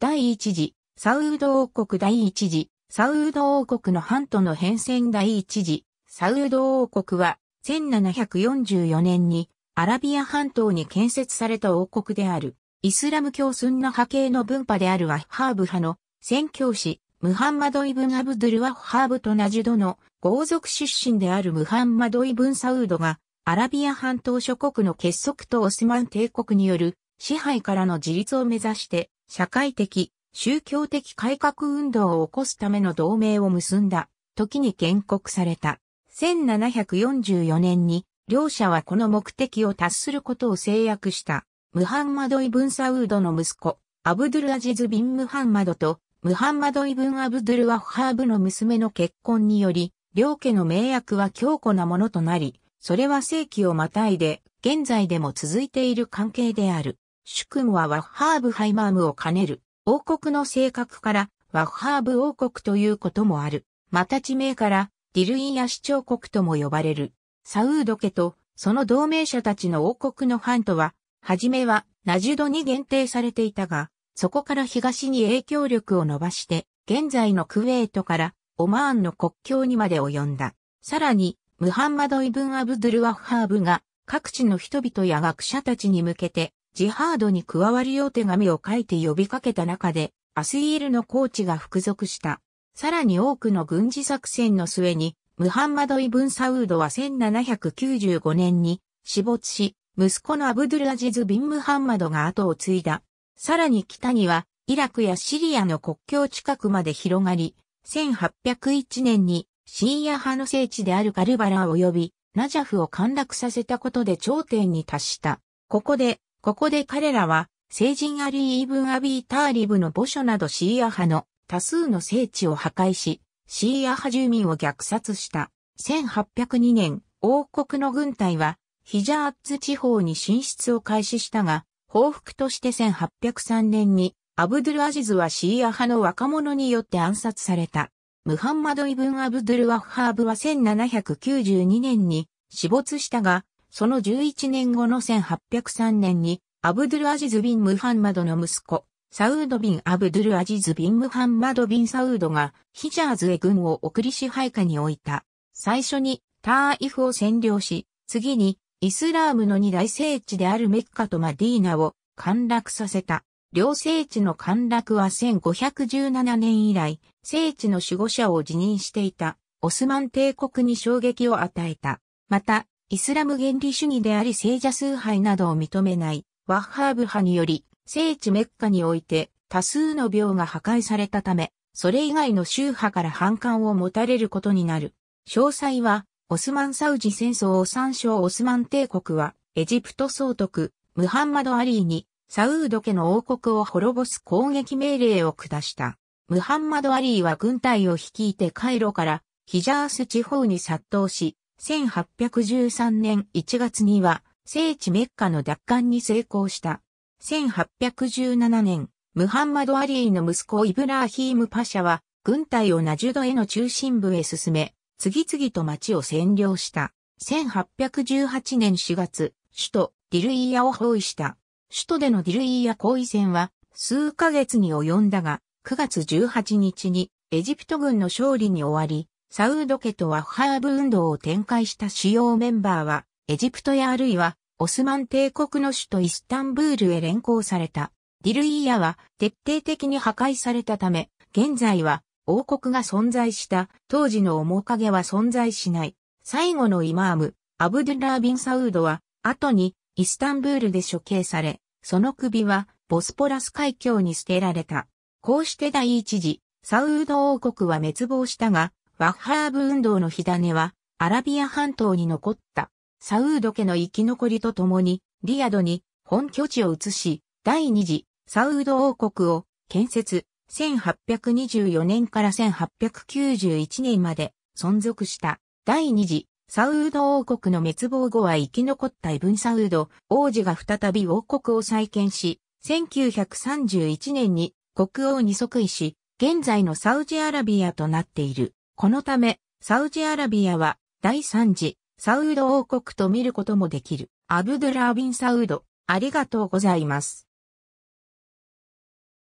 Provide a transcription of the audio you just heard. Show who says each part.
Speaker 1: 第一次、サウード王国第一次、サウード王国の半島の変遷第一次、サウード王国は、1744年に、アラビア半島に建設された王国である、イスラム教スンナ派系の文派であるワッハーブ派の宣教師、ムハンマドイブン・アブドゥル・ワッハーブとナジドの豪族出身であるムハンマドイブン・サウードが、アラビア半島諸国の結束とオスマン帝国による支配からの自立を目指して、社会的、宗教的改革運動を起こすための同盟を結んだ、時に建国された。1744年に、両者はこの目的を達することを制約した、ムハンマド・イブン・サウードの息子、アブドゥル・アジズ・ビン・ムハンマドと、ムハンマド・イブン・アブドゥル・ワッハーブの娘の結婚により、両家の名約は強固なものとなり、それは世紀をまたいで、現在でも続いている関係である。主君はワッハーブハイマームを兼ねる王国の性格からワッハーブ王国ということもある。また地名からディルインや市長国とも呼ばれる。サウード家とその同盟者たちの王国の藩とは、はじめはナジュドに限定されていたが、そこから東に影響力を伸ばして、現在のクウェートからオマーンの国境にまで及んだ。さらに、ムハンマド・イブン・アブドゥル・ワッハーブが各地の人々や学者たちに向けてジハードに加わるよう手紙を書いて呼びかけた中で、アスイールのコーチが服属した。さらに多くの軍事作戦の末に、ムハンマド・イブン・サウードは1795年に死没し、息子のアブドゥルアジズ・ビン・ムハンマドが後を継いだ。さらに北には、イラクやシリアの国境近くまで広がり、1801年にシーア派の聖地であるカルバラ及びナジャフを陥落させたことで頂点に達した。ここでここで彼らは、聖人アリー・イブン・アビー・ターリブの墓所などシーア派の多数の聖地を破壊し、シーア派住民を虐殺した。1802年、王国の軍隊は、ヒジャーッツ地方に進出を開始したが、報復として1803年に、アブドゥルアジズはシーア派の若者によって暗殺された。ムハンマド・イブン・アブドゥル・ワッハーブは1792年に死没したが、その11年後の1803年に、アブドゥルアジズ・ビン・ムハンマドの息子、サウード・ビン・アブドゥルアジズ・ビン・ムハンマド・ビン・サウードが、ヒジャーズへ軍を送り支配下に置いた。最初に、ターイフを占領し、次に、イスラームの二大聖地であるメッカとマディーナを陥落させた。両聖地の陥落は1517年以来、聖地の守護者を辞任していた、オスマン帝国に衝撃を与えた。また、イスラム原理主義であり聖者崇拝などを認めないワッハーブ派により、聖地メッカにおいて多数の廟が破壊されたため、それ以外の宗派から反感を持たれることになる。詳細は、オスマン・サウジ戦争を参照オスマン帝国は、エジプト総督、ムハンマド・アリーに、サウード家の王国を滅ぼす攻撃命令を下した。ムハンマド・アリーは軍隊を率いてカイロからヒジャース地方に殺到し、1813年1月には、聖地メッカの奪還に成功した。1817年、ムハンマド・アリーの息子イブラーヒーム・パシャは、軍隊をナジュドへの中心部へ進め、次々と町を占領した。1818年4月、首都ディルイーヤを包囲した。首都でのディルイーヤ行為戦は数ヶ月に及んだが、9月18日にエジプト軍の勝利に終わり、サウード家とワッハーブ運動を展開した主要メンバーは、エジプトやあるいは、オスマン帝国の首都イスタンブールへ連行された。ディルイーヤは徹底的に破壊されたため、現在は王国が存在した当時の面影は存在しない。最後のイマーム、アブドゥラー・ビン・サウードは、後にイスタンブールで処刑され、その首はボスポラス海峡に捨てられた。こうして第一次、サウード王国は滅亡したが、ワッハーブ運動の火種は、アラビア半島に残った、サウード家の生き残りとともに、リヤドに本拠地を移し、第二次、サウード王国を建設、1824年から1891年まで存続した第二次サウード王国の滅亡後は生き残ったイブンサウード王子が再び王国を再建し、1931年に国王に即位し、現在のサウジアラビアとなっている。このため、サウジアラビアは第3次サウード王国と見ることもできる。アブドゥラービンサウード、ありがとうございます。